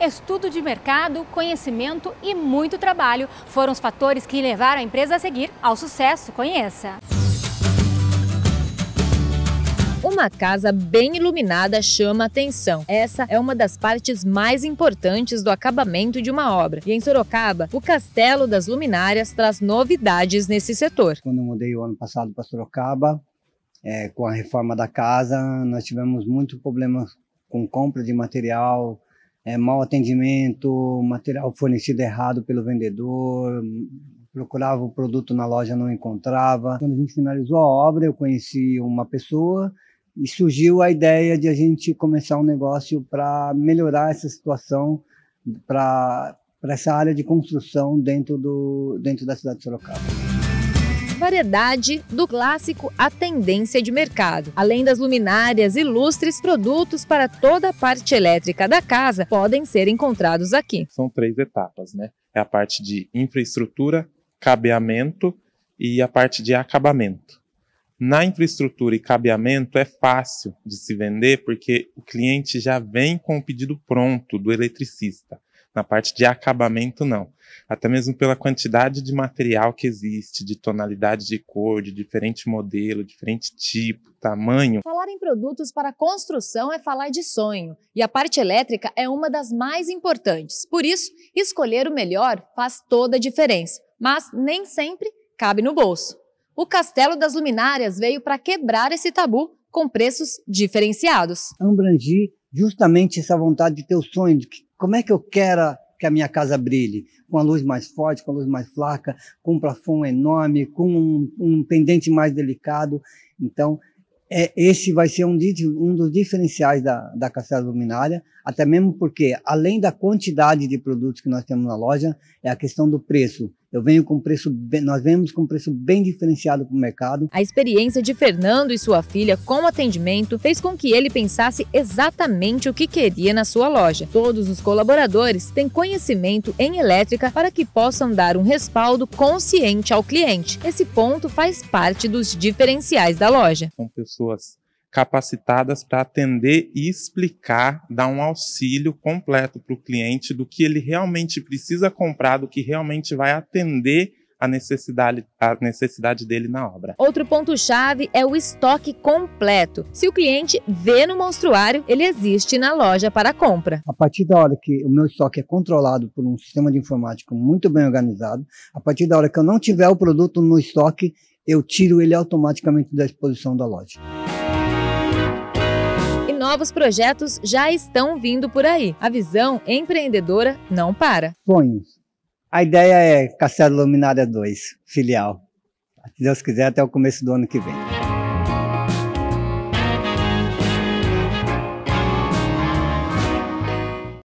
Estudo de mercado, conhecimento e muito trabalho foram os fatores que levaram a empresa a seguir ao sucesso. Conheça! Uma casa bem iluminada chama atenção. Essa é uma das partes mais importantes do acabamento de uma obra. E em Sorocaba, o Castelo das Luminárias traz novidades nesse setor. Quando eu mudei o ano passado para Sorocaba, é, com a reforma da casa, nós tivemos muito problemas com compra de material, é, mau atendimento, material fornecido errado pelo vendedor, procurava o produto na loja não encontrava. Quando a gente finalizou a obra, eu conheci uma pessoa e surgiu a ideia de a gente começar um negócio para melhorar essa situação para essa área de construção dentro, do, dentro da cidade de Sorocaba variedade do clássico à tendência de mercado. Além das luminárias e lustres, produtos para toda a parte elétrica da casa podem ser encontrados aqui. São três etapas, né? É a parte de infraestrutura, cabeamento e a parte de acabamento. Na infraestrutura e cabeamento é fácil de se vender porque o cliente já vem com o pedido pronto do eletricista. Na parte de acabamento, não. Até mesmo pela quantidade de material que existe, de tonalidade de cor, de diferente modelo, diferente tipo, tamanho. Falar em produtos para construção é falar de sonho, e a parte elétrica é uma das mais importantes. Por isso, escolher o melhor faz toda a diferença, mas nem sempre cabe no bolso. O Castelo das Luminárias veio para quebrar esse tabu com preços diferenciados. Ambrandi justamente essa vontade de ter o sonho de que, como é que eu quero que a minha casa brilhe, com a luz mais forte, com a luz mais fraca, com um plafond enorme, com um, um pendente mais delicado. Então, é, esse vai ser um, um dos diferenciais da, da Castelo Luminária, até mesmo porque, além da quantidade de produtos que nós temos na loja, é a questão do preço. Eu venho com preço, nós vemos com preço bem diferenciado para o mercado. A experiência de Fernando e sua filha com o atendimento fez com que ele pensasse exatamente o que queria na sua loja. Todos os colaboradores têm conhecimento em elétrica para que possam dar um respaldo consciente ao cliente. Esse ponto faz parte dos diferenciais da loja. São pessoas capacitadas para atender e explicar, dar um auxílio completo para o cliente do que ele realmente precisa comprar, do que realmente vai atender a necessidade, a necessidade dele na obra. Outro ponto-chave é o estoque completo. Se o cliente vê no monstruário, ele existe na loja para compra. A partir da hora que o meu estoque é controlado por um sistema de informática muito bem organizado, a partir da hora que eu não tiver o produto no estoque, eu tiro ele automaticamente da exposição da loja novos projetos já estão vindo por aí. A visão empreendedora não para. Sonhos. A ideia é Castelo luminária 2, filial. Se Deus quiser, até o começo do ano que vem.